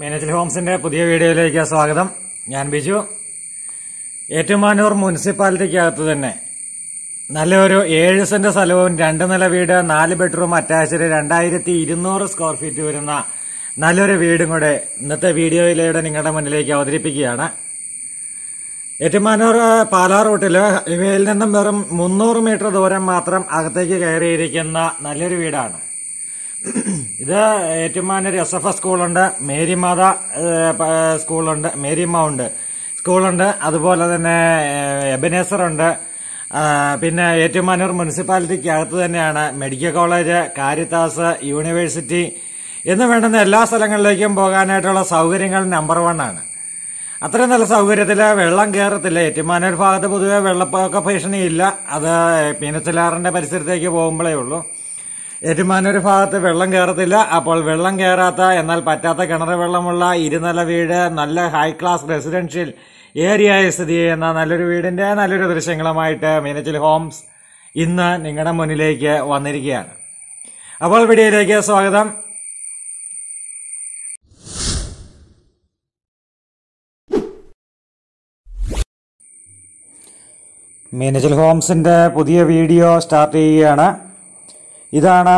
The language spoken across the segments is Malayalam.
മീനച്ചിൽ ഹോംസിന്റെ പുതിയ വീഡിയോയിലേക്ക് സ്വാഗതം ഞാൻ ബിജു ഏറ്റുമാനൂർ മുനിസിപ്പാലിറ്റിക്കകത്ത് തന്നെ നല്ലൊരു ഏഴ് സെന്റ് സ്ഥലവും രണ്ട് നില വീട് നാല് ബെഡ്റൂം അറ്റാച്ച്ഡ് രണ്ടായിരത്തി ഇരുന്നൂറ് സ്ക്വയർ ഫീറ്റ് വരുന്ന നല്ലൊരു വീടും കൂടെ ഇന്നത്തെ വീഡിയോയിലൂടെ നിങ്ങളുടെ മുന്നിലേക്ക് അവതരിപ്പിക്കുകയാണ് ഏറ്റുമാനൂർ പാലാ റൂട്ടിൽ ഇവയിൽ നിന്നും വെറും മുന്നൂറ് മീറ്റർ ദൂരം മാത്രം അകത്തേക്ക് കയറിയിരിക്കുന്ന നല്ലൊരു വീടാണ് ഇത് ഏറ്റുമാനൂർ എസ് എഫ് എസ് സ്കൂളുണ്ട് മേരിമാത സ്കൂളുണ്ട് മേരിമ ഉണ്ട് സ്കൂളുണ്ട് അതുപോലെ തന്നെ എബനേസർ ഉണ്ട് പിന്നെ ഏറ്റുമാനൂർ മുനിസിപ്പാലിറ്റിക്കകത്ത് തന്നെയാണ് മെഡിക്കൽ കോളേജ് കാരിത്താസ് യൂണിവേഴ്സിറ്റി എന്ന് വേണ്ടുന്ന എല്ലാ സ്ഥലങ്ങളിലേക്കും പോകാനായിട്ടുള്ള സൗകര്യങ്ങൾ നമ്പർ വൺ ആണ് അത്രയും നല്ല സൗകര്യത്തിൽ വെള്ളം കയറത്തില്ല ഏറ്റുമാനൂർ ഭാഗത്ത് പൊതുവെ വെള്ളപ്പൊക്ക ഭീഷണിയില്ല അത് പീനച്ചിലാറിന്റെ പരിസരത്തേക്ക് പോകുമ്പോഴേ ഉള്ളൂ ഏറ്റുമാനൂർ ഭാഗത്ത് വെള്ളം കയറത്തില്ല അപ്പോൾ വെള്ളം കയറാത്ത എന്നാൽ പറ്റാത്ത കിണർ വെള്ളമുള്ള ഇരുനില വീട് നല്ല ഹൈ ക്ലാസ് റെസിഡൻഷ്യൽ ഏരിയയെ സ്ഥിതി ചെയ്യുന്ന നല്ലൊരു വീടിന്റെ നല്ലൊരു ദൃശ്യങ്ങളുമായിട്ട് മീനച്ചിൽ ഹോംസ് ഇന്ന് നിങ്ങളുടെ മുന്നിലേക്ക് വന്നിരിക്കുകയാണ് അപ്പോൾ വീഡിയോയിലേക്ക് സ്വാഗതം മീനച്ചിൽ ഹോംസിന്റെ പുതിയ വീഡിയോ സ്റ്റാർട്ട് ചെയ്യുകയാണ് ഇതാണ്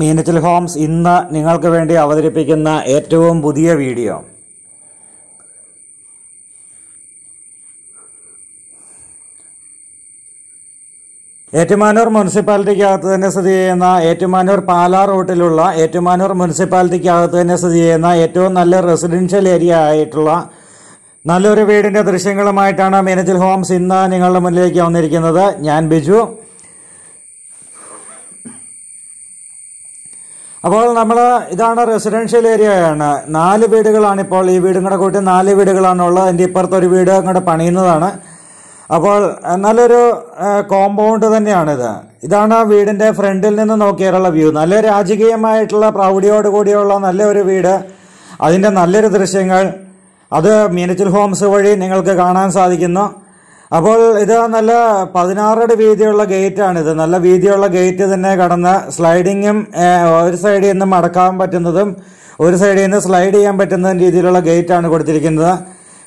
മീനച്ചിൽ ഹോംസ് ഇന്ന് നിങ്ങൾക്ക് വേണ്ടി അവതരിപ്പിക്കുന്ന ഏറ്റവും പുതിയ വീഡിയോ ഏറ്റുമാനൂർ മുനിസിപ്പാലിറ്റിക്കകത്ത് തന്നെ സ്ഥിതി ചെയ്യുന്ന ഏറ്റുമാനൂർ പാലാ റൂട്ടിലുള്ള ഏറ്റുമാനൂർ മുനിസിപ്പാലിറ്റിക്കകത്ത് തന്നെ സ്ഥിതി ചെയ്യുന്ന ഏറ്റവും നല്ല റെസിഡൻഷ്യൽ ഏരിയ ആയിട്ടുള്ള നല്ലൊരു വീടിൻ്റെ ദൃശ്യങ്ങളുമായിട്ടാണ് മീനച്ചിൽ ഹോംസ് ഇന്ന് നിങ്ങളുടെ മുന്നിലേക്ക് വന്നിരിക്കുന്നത് ഞാൻ ബിജു അപ്പോൾ നമ്മൾ ഇതാണ് റെസിഡൻഷ്യൽ ഏരിയയാണ് നാല് വീടുകളാണിപ്പോൾ ഈ വീടും കൂടെ കൂട്ടി നാല് വീടുകളാണുള്ളത് അതിൻ്റെ ഇപ്പുറത്ത് ഒരു വീട് അങ്ങോട്ട് പണിയുന്നതാണ് അപ്പോൾ നല്ലൊരു കോമ്പൗണ്ട് തന്നെയാണിത് ഇതാണ് വീടിൻ്റെ ഫ്രണ്ടിൽ നിന്ന് നോക്കിയാലുള്ള വ്യൂ നല്ല രാജകീയമായിട്ടുള്ള പ്രൗഢിയോട് കൂടിയുള്ള നല്ലൊരു വീട് അതിൻ്റെ നല്ലൊരു ദൃശ്യങ്ങൾ അത് മിനിച്ചൽ ഹോംസ് വഴി നിങ്ങൾക്ക് കാണാൻ സാധിക്കുന്നു അപ്പോൾ ഇത് നല്ല പതിനാറടി വീതിയുള്ള ഇത് നല്ല വീതിയുള്ള ഗേറ്റ് തന്നെ കടന്ന് സ്ലൈഡിങ്ങും ഒരു സൈഡിൽ നിന്ന് മടക്കാൻ പറ്റുന്നതും ഒരു സൈഡിൽ നിന്ന് സ്ലൈഡ് ചെയ്യാൻ പറ്റുന്ന രീതിയിലുള്ള ഗേറ്റാണ് കൊടുത്തിരിക്കുന്നത്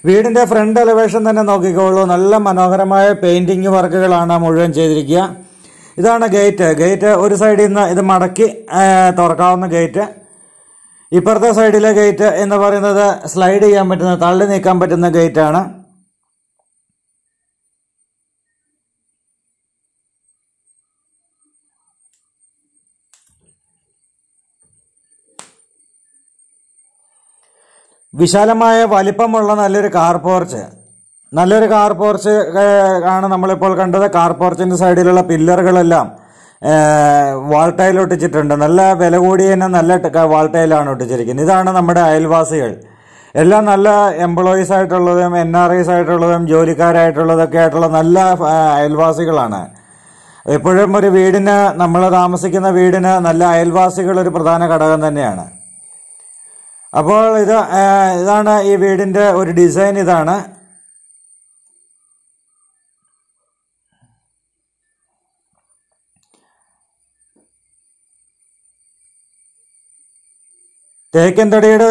വീടിന്റെ ഫ്രണ്ട് എലവേഷൻ തന്നെ നോക്കിക്കോളൂ നല്ല മനോഹരമായ പെയിന്റിംഗ് വർക്കുകളാണ് മുഴുവൻ ചെയ്തിരിക്കുക ഇതാണ് ഗേറ്റ് ഗേറ്റ് ഒരു സൈഡിൽ നിന്ന് ഇത് മടക്കി തുറക്കാവുന്ന ഗേറ്റ് ഇപ്പുറത്തെ സൈഡിലെ ഗേറ്റ് എന്ന് പറയുന്നത് സ്ലൈഡ് ചെയ്യാൻ പറ്റുന്ന തള്ളി നീക്കാൻ പറ്റുന്ന ഗേറ്റാണ് വിശാലമായ വലിപ്പമുള്ള നല്ലൊരു കാർ പോർച്ച് നല്ലൊരു കാർ പോർച്ച് ആണ് നമ്മളിപ്പോൾ കണ്ടത് കാർ പോർച്ചിൻ്റെ സൈഡിലുള്ള പില്ലറുകളെല്ലാം വാൾ ഒട്ടിച്ചിട്ടുണ്ട് നല്ല വില കൂടി തന്നെ നല്ല വാൾ ടൈലാണ് ഒട്ടിച്ചിരിക്കുന്നത് ഇതാണ് നമ്മുടെ അയൽവാസികൾ എല്ലാം നല്ല എംപ്ലോയീസ് ആയിട്ടുള്ളതും എൻ ആർ ഐസ് ആയിട്ടുള്ളതും ജോലിക്കാരായിട്ടുള്ളതൊക്കെ ആയിട്ടുള്ള നല്ല അയൽവാസികളാണ് എപ്പോഴും ഒരു വീടിന് നമ്മൾ താമസിക്കുന്ന വീടിന് നല്ല അയൽവാസികൾ ഒരു പ്രധാന ഘടകം തന്നെയാണ് അപ്പോൾ ഇത് ഇതാണ് ഈ വീടിൻ്റെ ഒരു ഡിസൈൻ ഇതാണ് തേക്കൻതടിയുടെ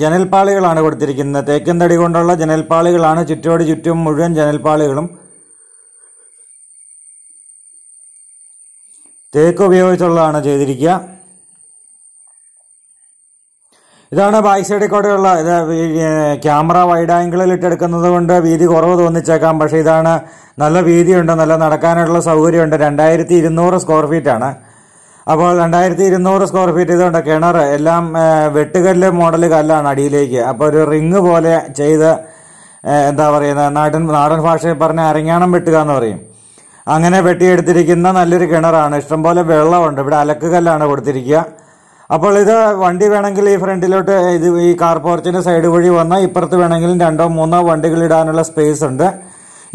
ജനൽപ്പാളികളാണ് കൊടുത്തിരിക്കുന്നത് തേക്കൻതടി കൊണ്ടുള്ള ജനൽപ്പാളികളാണ് ചുറ്റോട് ചുറ്റും മുഴുവൻ ജനൽപ്പാളികളും തേക്ക് ഉപയോഗിച്ചുള്ളതാണ് ചെയ്തിരിക്കുക ഇതാണ് ബാക്ക് സൈഡിൽ കൂടെയുള്ള ഇത് ക്യാമറ വൈഡ് ആംഗിളിൽ ഇട്ടെടുക്കുന്നത് കൊണ്ട് വീതി കുറവ് തോന്നിച്ചേക്കാം പക്ഷേ ഇതാണ് നല്ല വീതിയുണ്ട് നല്ല നടക്കാനുള്ള സൗകര്യമുണ്ട് രണ്ടായിരത്തി ഇരുന്നൂറ് സ്ക്വയർ ഫീറ്റാണ് അപ്പോൾ രണ്ടായിരത്തി ഇരുന്നൂറ് സ്ക്വയർ ഫീറ്റ് ഇതുണ്ട് കിണർ എല്ലാം വെട്ടുകല്ല് മോഡൽ കല്ലാണ് അടിയിലേക്ക് അപ്പോൾ ഒരു റിങ് പോലെ ചെയ്ത് എന്താ പറയുന്നത് നാടൻ നാടൻ ഭാഷയിൽ പറഞ്ഞ അരങ്ങാണം വെട്ടുക എന്ന് പറയും അങ്ങനെ വെട്ടിയെടുത്തിരിക്കുന്ന നല്ലൊരു കിണറാണ് ഇഷ്ടംപോലെ വെള്ളമുണ്ട് ഇവിടെ അലക്കുകല്ലാണ് കൊടുത്തിരിക്കുക അപ്പോൾ ഇത് വണ്ടി വേണമെങ്കിൽ ഈ ഫ്രണ്ടിലോട്ട് ഇത് ഈ കാർ പോർച്ചിൻ്റെ സൈഡ് വഴി വന്നാൽ ഇപ്പുറത്ത് വേണമെങ്കിലും രണ്ടോ മൂന്നോ വണ്ടികൾ ഇടാനുള്ള സ്പേസ് ഉണ്ട്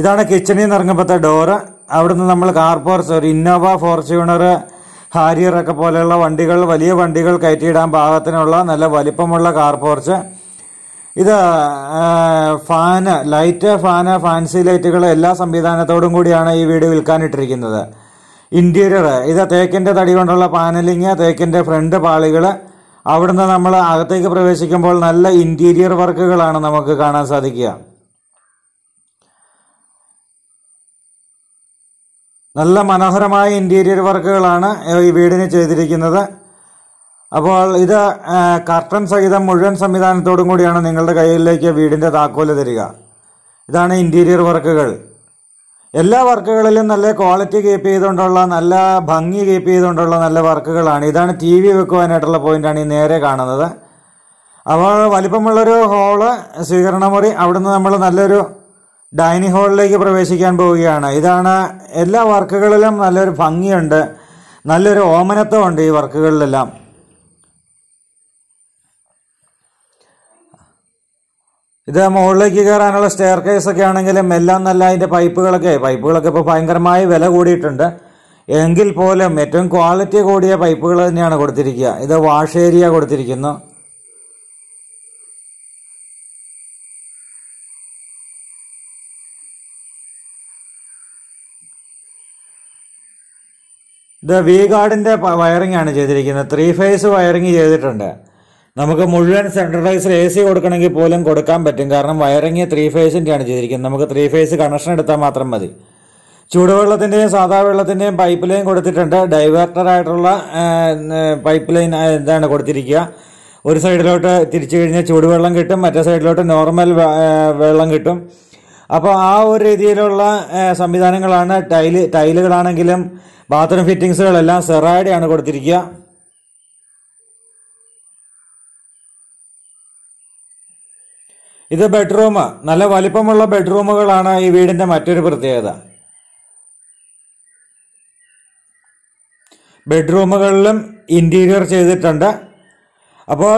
ഇതാണ് കിച്ചണിൽ നിന്ന് ഇറങ്ങുമ്പോഴത്തെ ഡോറ് അവിടുന്ന് നമ്മൾ കാർ പോർച്ച് ഒരു ഇന്നോവ ഫോർച്യൂണർ ഒക്കെ പോലെയുള്ള വണ്ടികൾ വലിയ വണ്ടികൾ കയറ്റിയിടാൻ പാകത്തിനുള്ള നല്ല വലിപ്പമുള്ള കാർ പോർച്ച് ഇത് ഫാന് ലൈറ്റ് ഫാന് ഫാൻസി ലൈറ്റുകൾ എല്ലാ സംവിധാനത്തോടും കൂടിയാണ് ഈ വീട് വിൽക്കാനിട്ടിരിക്കുന്നത് ഇൻറ്റീരിയർ ഇത് തേക്കിൻ്റെ തടി കൊണ്ടുള്ള പാനലിങ് തേക്കിൻ്റെ ഫ്രണ്ട് പാളികൾ അവിടുന്ന് നമ്മൾ അകത്തേക്ക് പ്രവേശിക്കുമ്പോൾ നല്ല ഇൻറ്റീരിയർ വർക്കുകളാണ് നമുക്ക് കാണാൻ സാധിക്കുക നല്ല മനോഹരമായ ഇൻറ്റീരിയർ വർക്കുകളാണ് ഈ വീടിന് ചെയ്തിരിക്കുന്നത് അപ്പോൾ ഇത് കർട്ടൻ സഹിതം മുഴുവൻ സംവിധാനത്തോടും കൂടിയാണ് നിങ്ങളുടെ കയ്യിലേക്ക് വീടിൻ്റെ താക്കോല് തരിക ഇതാണ് ഇൻറ്റീരിയർ വർക്കുകൾ എല്ലാ വർക്കുകളിലും നല്ല ക്വാളിറ്റി കീപ്പ് ചെയ്തുകൊണ്ടുള്ള നല്ല ഭംഗി കീപ്പ് ചെയ്തുകൊണ്ടുള്ള നല്ല വർക്കുകളാണ് ഇതാണ് ടി വി വെക്കുവാനായിട്ടുള്ള പോയിന്റാണ് ഈ നേരെ കാണുന്നത് അപ്പോൾ വലിപ്പമുള്ളൊരു ഹോള് സ്വീകരണമുറി അവിടുന്ന് നമ്മൾ നല്ലൊരു ഡൈനിങ് ഹാളിലേക്ക് പ്രവേശിക്കാൻ പോവുകയാണ് ഇതാണ് എല്ലാ വർക്കുകളിലും നല്ലൊരു ഭംഗിയുണ്ട് നല്ലൊരു ഓമനത്വമുണ്ട് ഈ വർക്കുകളിലെല്ലാം ഇത് മുകളിലേക്ക് കയറാനുള്ള സ്റ്റെയർ ഒക്കെ ആണെങ്കിലും എല്ലാം നല്ല അതിൻ്റെ പൈപ്പുകളൊക്കെ പൈപ്പുകളൊക്കെ ഇപ്പോൾ ഭയങ്കരമായി വില കൂടിയിട്ടുണ്ട് എങ്കിൽ പോലും ഏറ്റവും ക്വാളിറ്റി കൂടിയ പൈപ്പുകൾ തന്നെയാണ് കൊടുത്തിരിക്കുക ഇത് വാഷ് ഏരിയ കൊടുത്തിരിക്കുന്നു ഇത് വി ഗാർഡിൻ്റെ വയറിംഗ് ആണ് ചെയ്തിരിക്കുന്നത് ത്രീ ഫേസ് വയറിംഗ് ചെയ്തിട്ടുണ്ട് നമുക്ക് മുഴുവൻ സെൻട്രലൈസ്ഡ് എ സി കൊടുക്കണമെങ്കിൽ പോലും കൊടുക്കാൻ പറ്റും കാരണം വയറിങ് ത്രീ ഫേസിൻ്റെയാണ് ചെയ്തിരിക്കുന്നത് നമുക്ക് ത്രീ ഫേസ് കണക്ഷൻ എടുത്താൽ മാത്രം മതി ചൂടുവെള്ളത്തിൻ്റെയും സാധാ വെള്ളത്തിൻ്റെയും പൈപ്പ് ലൈൻ കൊടുത്തിട്ടുണ്ട് ഡൈവേർട്ടറായിട്ടുള്ള പൈപ്പ് ലൈൻ എന്താണ് കൊടുത്തിരിക്കുക ഒരു സൈഡിലോട്ട് തിരിച്ചു കഴിഞ്ഞാൽ ചൂടുവെള്ളം കിട്ടും മറ്റേ സൈഡിലോട്ട് നോർമൽ വെള്ളം കിട്ടും അപ്പോൾ ആ ഒരു രീതിയിലുള്ള സംവിധാനങ്ങളാണ് ടൈല് ടൈലുകളാണെങ്കിലും ബാത്റൂം ഫിറ്റിങ്സുകളെല്ലാം സെറായിഡാണ് കൊടുത്തിരിക്കുക ഇത് ബെഡ്റൂം നല്ല വലിപ്പമുള്ള ബെഡ്റൂമുകളാണ് ഈ വീടിന്റെ മറ്റൊരു പ്രത്യേകത ബെഡ്റൂമുകളിലും ഇന്റീരിയർ ചെയ്തിട്ടുണ്ട് അപ്പോൾ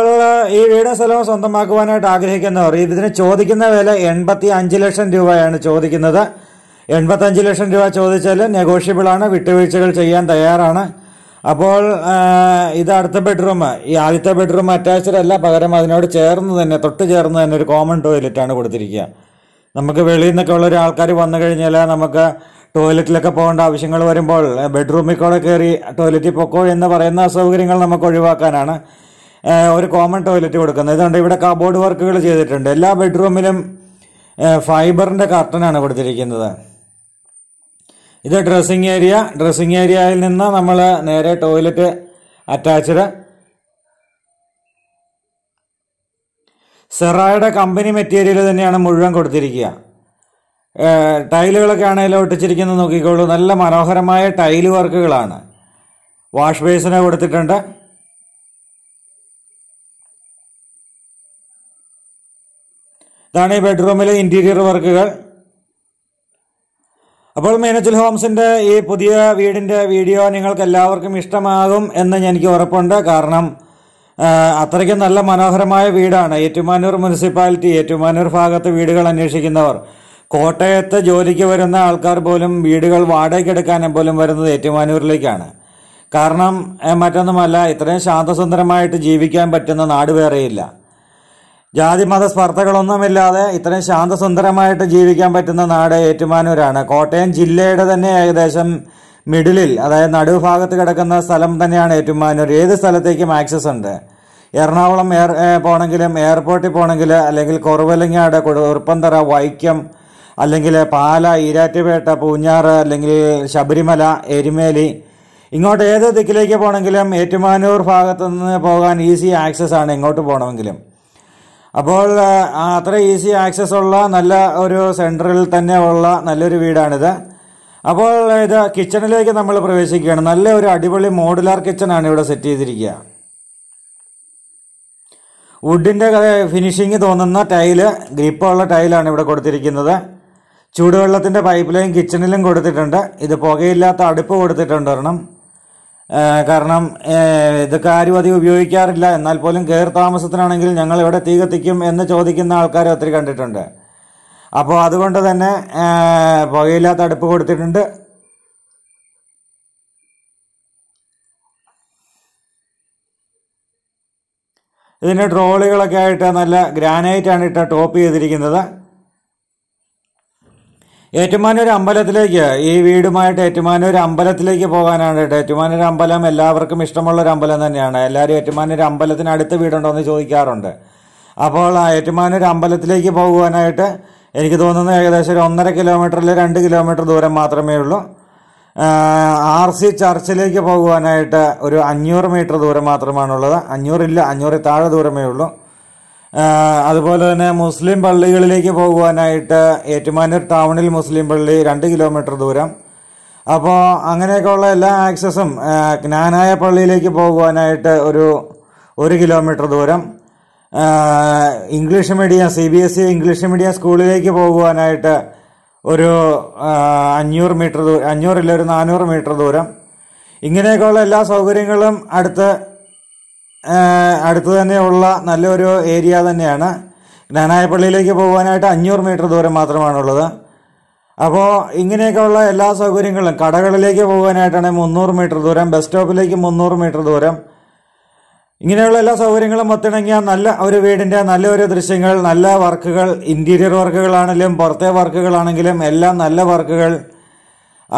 ഈ വീടും സ്ഥലവും സ്വന്തമാക്കുവാനായിട്ട് ആഗ്രഹിക്കുന്നവർ ഇതിന് ചോദിക്കുന്ന വില എൺപത്തി അഞ്ച് ലക്ഷം രൂപയാണ് ചോദിക്കുന്നത് എൺപത്തഞ്ച് ലക്ഷം രൂപ ചോദിച്ചാൽ നെഗോഷ്യബിളാണ് വിട്ടുവീഴ്ചകൾ ചെയ്യാൻ തയ്യാറാണ് അപ്പോൾ ഇത് അടുത്ത ബെഡ്റൂം ഈ ആദ്യത്തെ ബെഡ്റൂം അറ്റാച്ച്ഡ് അല്ല പകരം അതിനോട് ചേർന്ന് തന്നെ തൊട്ട് ചേർന്ന് തന്നെ ഒരു കോമൺ ടോയ്ലറ്റാണ് കൊടുത്തിരിക്കുക നമുക്ക് വെളിയിൽ നിന്നൊക്കെ ഉള്ള ഒരാൾക്കാർ വന്നു കഴിഞ്ഞാൽ നമുക്ക് ടോയ്ലറ്റിലൊക്കെ പോകേണ്ട ആവശ്യങ്ങൾ വരുമ്പോൾ ബെഡ്റൂമിൽ കൂടെ കയറി ടോയ്ലറ്റിൽ പൊക്കോ എന്ന് പറയുന്ന അസൗകര്യങ്ങൾ നമുക്ക് ഒഴിവാക്കാനാണ് ഒരു കോമൺ ടോയ്ലറ്റ് കൊടുക്കുന്നത് ഇതുകൊണ്ട് ഇവിടെ കബോർഡ് വർക്കുകൾ ചെയ്തിട്ടുണ്ട് എല്ലാ ബെഡ്റൂമിലും ഫൈബറിൻ്റെ കർട്ടനാണ് കൊടുത്തിരിക്കുന്നത് ഇത് ഡ്രസ്സിങ് ഏരിയ ഡ്രസ്സിങ് ഏരിയയിൽ നിന്ന് നമ്മൾ നേരെ ടോയ്ലറ്റ് അറ്റാച്ച്ഡ് സെറായുടെ കമ്പനി മെറ്റീരിയൽ തന്നെയാണ് മുഴുവൻ കൊടുത്തിരിക്കുക ടൈലുകളൊക്കെ ആണെങ്കിലും ഒട്ടിച്ചിരിക്കുന്നത് നോക്കിക്കോളൂ നല്ല മനോഹരമായ ടൈൽ വർക്കുകളാണ് വാഷ് ബേസിനെ കൊടുത്തിട്ടുണ്ട് ഇതാണ് ഈ ബെഡ്റൂമിലെ ഇൻറ്റീരിയർ വർക്കുകൾ അപ്പോൾ മീനച്ചൽ ഹോംസിന്റെ ഈ പുതിയ വീടിന്റെ വീഡിയോ നിങ്ങൾക്ക് എല്ലാവർക്കും ഇഷ്ടമാകും എന്ന് എനിക്ക് ഉറപ്പുണ്ട് കാരണം അത്രയ്ക്ക് നല്ല മനോഹരമായ വീടാണ് ഏറ്റുമാനൂർ മുനിസിപ്പാലിറ്റി ഏറ്റുമാനൂർ ഭാഗത്ത് വീടുകൾ അന്വേഷിക്കുന്നവർ കോട്ടയത്ത് ജോലിക്ക് വരുന്ന ആൾക്കാർ പോലും വീടുകൾ വാടകയ്ക്കെടുക്കാനും പോലും വരുന്നത് ഏറ്റുമാനൂരിലേക്കാണ് കാരണം മറ്റൊന്നുമല്ല ഇത്രയും ശാന്തസുന്ദരമായിട്ട് ജീവിക്കാൻ പറ്റുന്ന നാട് വേറെയില്ല ജാതിമത സ്പർദ്ധകളൊന്നുമില്ലാതെ ഇത്രയും ശാന്തസുന്ദരമായിട്ട് ജീവിക്കാൻ പറ്റുന്ന നാട് ഏറ്റുമാനൂരാണ് കോട്ടയം ജില്ലയുടെ തന്നെ ഏകദേശം മിഡിലിൽ അതായത് നടുഭാഗത്ത് കിടക്കുന്ന സ്ഥലം തന്നെയാണ് ഏറ്റുമാനൂർ ഏത് സ്ഥലത്തേക്കും ആക്സസ് ഉണ്ട് എറണാകുളം എയർ പോകണമെങ്കിലും എയർപോർട്ടിൽ പോകണമെങ്കിൽ അല്ലെങ്കിൽ കുറവലങ്ങാട് കുറുപ്പന്തറ വൈക്കം അല്ലെങ്കിൽ പാല ഈരാറ്റുപേട്ട പൂഞ്ഞാറ് അല്ലെങ്കിൽ ശബരിമല എരുമേലി ഇങ്ങോട്ട് ഏത് ദിക്കിലേക്ക് പോകണമെങ്കിലും ഏറ്റുമാനൂർ ഭാഗത്തു നിന്ന് പോകാൻ ഈസി ആക്സസ് ആണ് ഇങ്ങോട്ട് പോകണമെങ്കിലും അപ്പോൾ അത്ര ഈസി ആക്സസ് ഉള്ള നല്ല ഒരു സെൻറ്ററിൽ തന്നെ ഉള്ള നല്ലൊരു വീടാണിത് അപ്പോൾ ഇത് കിച്ചണിലേക്ക് നമ്മൾ പ്രവേശിക്കുകയാണ് നല്ല ഒരു അടിപൊളി മോഡുലാർ കിച്ചണാണ് ഇവിടെ സെറ്റ് ചെയ്തിരിക്കുക വുഡിൻ്റെ ഫിനിഷിങ് തോന്നുന്ന ടൈല് ഗ്രിപ്പുള്ള ടൈലാണ് ഇവിടെ കൊടുത്തിരിക്കുന്നത് ചൂടുവെള്ളത്തിൻ്റെ പൈപ്പ് ലൈൻ കിച്ചണിലും കൊടുത്തിട്ടുണ്ട് ഇത് പുകയില്ലാത്ത അടുപ്പ് കൊടുത്തിട്ടുണ്ട് ഒരെണ്ണം കാരണം ഇതൊക്കെ ആരും അധികം ഉപയോഗിക്കാറില്ല എന്നാൽ പോലും കയർ താമസത്തിനാണെങ്കിൽ ഞങ്ങൾ ഇവിടെ തീ കത്തിക്കും എന്ന് ചോദിക്കുന്ന ആൾക്കാരെ ഒത്തിരി കണ്ടിട്ടുണ്ട് അപ്പോൾ അതുകൊണ്ട് തന്നെ പുകയില്ലാത്ത അടുപ്പ് കൊടുത്തിട്ടുണ്ട് ഇതിൻ്റെ ട്രോളികളൊക്കെ ആയിട്ട് നല്ല ഗ്രാനൈറ്റ് ആണ് ഇട്ട ടോപ്പ് ചെയ്തിരിക്കുന്നത് ഏറ്റുമാനൂർ അമ്പലത്തിലേക്ക് ഈ വീടുമായിട്ട് ഏറ്റുമാനൂർ അമ്പലത്തിലേക്ക് പോകാനാണ് കേട്ടോ ഏറ്റുമാനൂർ അമ്പലം എല്ലാവർക്കും ഇഷ്ടമുള്ള ഒരു അമ്പലം തന്നെയാണ് എല്ലാവരും ഏറ്റുമാനൂർ അമ്പലത്തിന് അടുത്ത വീടുണ്ടോ എന്ന് ചോദിക്കാറുണ്ട് അപ്പോൾ ആ ഏറ്റുമാനൂർ അമ്പലത്തിലേക്ക് പോകുവാനായിട്ട് എനിക്ക് തോന്നുന്നത് ഏകദേശം ഒരു ഒന്നര കിലോമീറ്ററിൽ രണ്ട് കിലോമീറ്റർ ദൂരം മാത്രമേ ഉള്ളൂ ആർ സി ചർച്ചിലേക്ക് പോകുവാനായിട്ട് ഒരു അഞ്ഞൂറ് മീറ്റർ ദൂരം മാത്രമാണുള്ളത് അഞ്ഞൂറില്ല അഞ്ഞൂറിൽ താഴെ ദൂരമേ ഉള്ളൂ അതുപോലെ തന്നെ മുസ്ലിം പള്ളികളിലേക്ക് പോകുവാനായിട്ട് ഏറ്റുമാനൂർ ടൗണിൽ മുസ്ലിം പള്ളി രണ്ട് കിലോമീറ്റർ ദൂരം അപ്പോൾ അങ്ങനെയൊക്കെയുള്ള എല്ലാ ആക്സസും ജ്ഞാനായ പള്ളിയിലേക്ക് പോകുവാനായിട്ട് ഒരു ഒരു കിലോമീറ്റർ ദൂരം English medium C B S E English medium സ്കൂളിലേക്ക് പോകുവാനായിട്ട് ഒരു അഞ്ഞൂറ് മീറ്റർ ദൂരം അഞ്ഞൂറില്ല ഒരു നാനൂറ് മീറ്റർ ദൂരം ഇങ്ങനെയൊക്കെയുള്ള എല്ലാ സൗകര്യങ്ങളും അടുത്ത് അടുത്ത് തന്നെയുള്ള നല്ലൊരു ഏരിയ തന്നെയാണ് നാനായപ്പള്ളിയിലേക്ക് പോകാനായിട്ട് അഞ്ഞൂറ് മീറ്റർ ദൂരം മാത്രമാണുള്ളത് അപ്പോൾ ഇങ്ങനെയൊക്കെയുള്ള എല്ലാ സൗകര്യങ്ങളും കടകളിലേക്ക് പോകാനായിട്ടാണെങ്കിൽ മുന്നൂറ് മീറ്റർ ദൂരം ബസ് സ്റ്റോപ്പിലേക്ക് മുന്നൂറ് മീറ്റർ ദൂരം ഇങ്ങനെയുള്ള എല്ലാ സൗകര്യങ്ങളും ഒത്തിണങ്ങിയ നല്ല ഒരു വീടിൻ്റെ നല്ലൊരു ദൃശ്യങ്ങൾ നല്ല വർക്കുകൾ ഇൻറ്റീരിയർ വർക്കുകളാണെങ്കിലും പുറത്തെ വർക്കുകളാണെങ്കിലും എല്ലാം നല്ല വർക്കുകൾ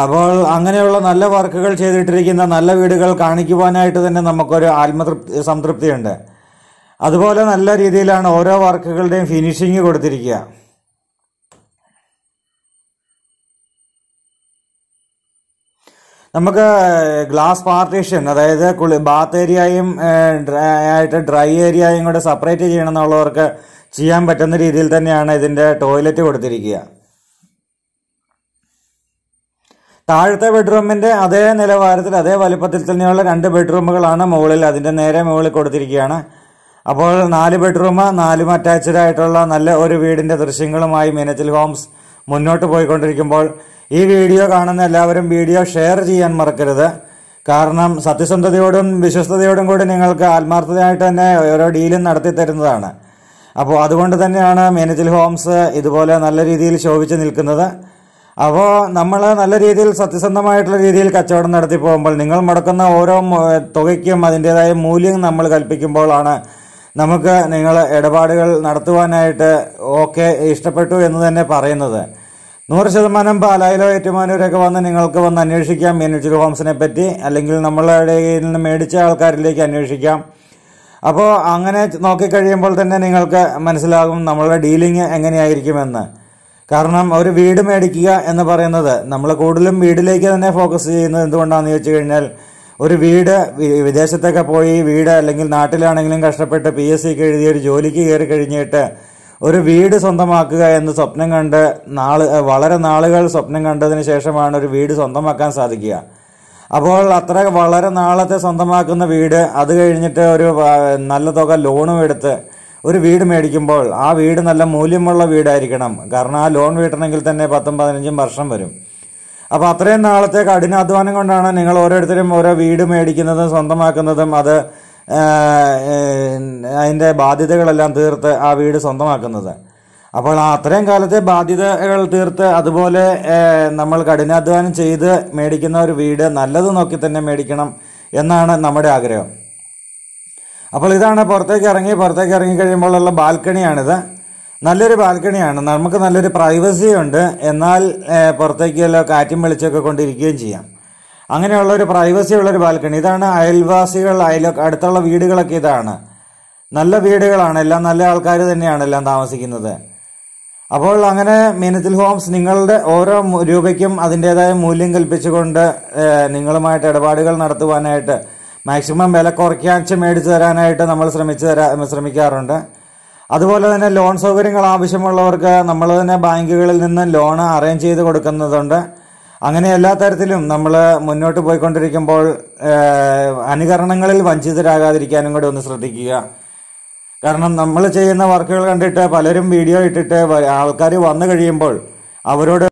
അപ്പോൾ അങ്ങനെയുള്ള നല്ല വർക്കുകൾ ചെയ്തിട്ടിരിക്കുന്ന നല്ല വീടുകൾ കാണിക്കുവാനായിട്ട് തന്നെ നമുക്കൊരു ആത്മതൃപ്തി സംതൃപ്തിയുണ്ട് അതുപോലെ നല്ല രീതിയിലാണ് ഓരോ വർക്കുകളുടെയും ഫിനിഷിങ് കൊടുത്തിരിക്കുക നമുക്ക് ഗ്ലാസ് പാർട്ടീഷൻ അതായത് കുളി ബാത്ത് ഏരിയയും ആയിട്ട് ഡ്രൈ ഏരിയയും കൂടെ സെപ്പറേറ്റ് ചെയ്യണം എന്നുള്ളവർക്ക് ചെയ്യാൻ പറ്റുന്ന രീതിയിൽ തന്നെയാണ് ഇതിൻ്റെ ടോയ്ലറ്റ് കൊടുത്തിരിക്കുക താഴത്തെ ബെഡ്റൂമിന്റെ അതേ നിലവാരത്തിൽ അതേ വലിപ്പത്തിൽ തന്നെയുള്ള രണ്ട് ബെഡ്റൂമുകളാണ് മുകളിൽ അതിന്റെ നേരെ മുകളിൽ കൊടുത്തിരിക്കുകയാണ് അപ്പോൾ നാല് ബെഡ്റൂം നാലും അറ്റാച്ച്ഡ് ആയിട്ടുള്ള നല്ല ഒരു വീടിന്റെ ദൃശ്യങ്ങളുമായി മീനച്ചിൽ ഹോംസ് മുന്നോട്ട് പോയിക്കൊണ്ടിരിക്കുമ്പോൾ ഈ വീഡിയോ കാണുന്ന എല്ലാവരും വീഡിയോ ഷെയർ ചെയ്യാൻ മറക്കരുത് കാരണം സത്യസന്ധതയോടും വിശ്വസ്തയോടും കൂടി നിങ്ങൾക്ക് ആത്മാർത്ഥതയായിട്ട് തന്നെ ഓരോ ഡീലും നടത്തി തരുന്നതാണ് അപ്പോൾ അതുകൊണ്ട് തന്നെയാണ് മീനച്ചിൽ ഹോംസ് ഇതുപോലെ നല്ല രീതിയിൽ ശോഭിച്ച് നിൽക്കുന്നത് അപ്പോൾ നമ്മൾ നല്ല രീതിയിൽ സത്യസന്ധമായിട്ടുള്ള രീതിയിൽ കച്ചവടം നടത്തി പോകുമ്പോൾ നിങ്ങൾ മുടക്കുന്ന ഓരോ തുകയ്ക്കും അതിൻ്റെതായ മൂല്യം നമ്മൾ കൽപ്പിക്കുമ്പോഴാണ് നമുക്ക് നിങ്ങൾ ഇടപാടുകൾ നടത്തുവാനായിട്ട് ഓക്കെ ഇഷ്ടപ്പെട്ടു എന്ന് തന്നെ പറയുന്നത് നൂറ് ശതമാനം പാലായിലോ ഏറ്റുമാനൂരൊക്കെ വന്ന് നിങ്ങൾക്ക് വന്ന് അന്വേഷിക്കാം മ്യൂച്വൽ ഹോംസിനെ പറ്റി അല്ലെങ്കിൽ നമ്മളുടെ കയ്യിൽ നിന്ന് മേടിച്ച ആൾക്കാരിലേക്ക് അന്വേഷിക്കാം അപ്പോൾ അങ്ങനെ നോക്കിക്കഴിയുമ്പോൾ തന്നെ നിങ്ങൾക്ക് മനസ്സിലാകും നമ്മളുടെ ഡീലിംഗ് എങ്ങനെയായിരിക്കുമെന്ന് കാരണം ഒരു വീട് മേടിക്കുക എന്ന് പറയുന്നത് നമ്മൾ കൂടുതലും വീടിലേക്ക് തന്നെ ഫോക്കസ് ചെയ്യുന്നത് എന്തുകൊണ്ടാണെന്ന് ചോദിച്ചു കഴിഞ്ഞാൽ ഒരു വീട് വിദേശത്തൊക്കെ പോയി വീട് അല്ലെങ്കിൽ നാട്ടിലാണെങ്കിലും കഷ്ടപ്പെട്ട് പി എസ് സിക്ക് എഴുതിയ ഒരു ജോലിക്ക് കയറി കഴിഞ്ഞിട്ട് ഒരു വീട് സ്വന്തമാക്കുക എന്ന് സ്വപ്നം കണ്ട് നാള് വളരെ നാളുകൾ സ്വപ്നം കണ്ടതിന് ശേഷമാണ് ഒരു വീട് സ്വന്തമാക്കാൻ സാധിക്കുക അപ്പോൾ അത്ര വളരെ നാളത്തെ സ്വന്തമാക്കുന്ന വീട് അത് കഴിഞ്ഞിട്ട് ഒരു നല്ല തുക ലോണും എടുത്ത് ഒരു വീട് മേടിക്കുമ്പോൾ ആ വീട് നല്ല മൂല്യമുള്ള വീടായിരിക്കണം കാരണം ആ ലോൺ വീട്ടണമെങ്കിൽ തന്നെ പത്തും പതിനഞ്ചും വർഷം വരും അപ്പോൾ അത്രയും നാളത്തെ കഠിനാധ്വാനം കൊണ്ടാണ് നിങ്ങൾ ഓരോരുത്തരും ഓരോ വീട് മേടിക്കുന്നതും സ്വന്തമാക്കുന്നതും അത് അതിൻ്റെ ബാധ്യതകളെല്ലാം തീർത്ത് ആ വീട് സ്വന്തമാക്കുന്നത് അപ്പോൾ ആ അത്രയും കാലത്തെ ബാധ്യതകൾ തീർത്ത് അതുപോലെ നമ്മൾ കഠിനാധ്വാനം ചെയ്ത് മേടിക്കുന്ന ഒരു വീട് നല്ലത് നോക്കി തന്നെ മേടിക്കണം എന്നാണ് നമ്മുടെ ആഗ്രഹം അപ്പോൾ ഇതാണ് പുറത്തേക്ക് ഇറങ്ങി പുറത്തേക്ക് ഇറങ്ങി കഴിയുമ്പോഴുള്ള ബാൽക്കണിയാണിത് നല്ലൊരു ബാൽക്കണിയാണ് നമുക്ക് നല്ലൊരു പ്രൈവസി ഉണ്ട് എന്നാൽ പുറത്തേക്ക് എല്ലാം കാറ്റും വെളിച്ചമൊക്കെ കൊണ്ടിരിക്കുകയും ചെയ്യാം അങ്ങനെയുള്ള ഒരു പ്രൈവസി ഉള്ളൊരു ബാൽക്കണി ഇതാണ് അയൽവാസികൾ അയൽ അടുത്തുള്ള വീടുകളൊക്കെ ഇതാണ് നല്ല വീടുകളാണ് എല്ലാം നല്ല ആൾക്കാർ തന്നെയാണ് എല്ലാം താമസിക്കുന്നത് അപ്പോൾ അങ്ങനെ മീനത്തിൽ ഹോംസ് നിങ്ങളുടെ ഓരോ രൂപയ്ക്കും അതിൻ്റേതായ മൂല്യം കൽപ്പിച്ചുകൊണ്ട് നിങ്ങളുമായിട്ട് ഇടപാടുകൾ നടത്തുവാനായിട്ട് മാക്സിമം വില കുറയ്ക്കാച്ച് മേടിച്ച് തരാനായിട്ട് നമ്മൾ ശ്രമിച്ച് തരാ ശ്രമിക്കാറുണ്ട് അതുപോലെ തന്നെ ലോൺ സൗകര്യങ്ങൾ ആവശ്യമുള്ളവർക്ക് നമ്മൾ തന്നെ ബാങ്കുകളിൽ നിന്ന് ലോൺ അറേഞ്ച് ചെയ്ത് കൊടുക്കുന്നതുണ്ട് അങ്ങനെ എല്ലാ തരത്തിലും നമ്മൾ മുന്നോട്ട് പോയിക്കൊണ്ടിരിക്കുമ്പോൾ അനുകരണങ്ങളിൽ വഞ്ചിതരാകാതിരിക്കാനും കൂടി ഒന്ന് ശ്രദ്ധിക്കുക കാരണം നമ്മൾ ചെയ്യുന്ന വർക്കുകൾ കണ്ടിട്ട് പലരും വീഡിയോ ഇട്ടിട്ട് ആൾക്കാർ വന്നു കഴിയുമ്പോൾ അവരോട്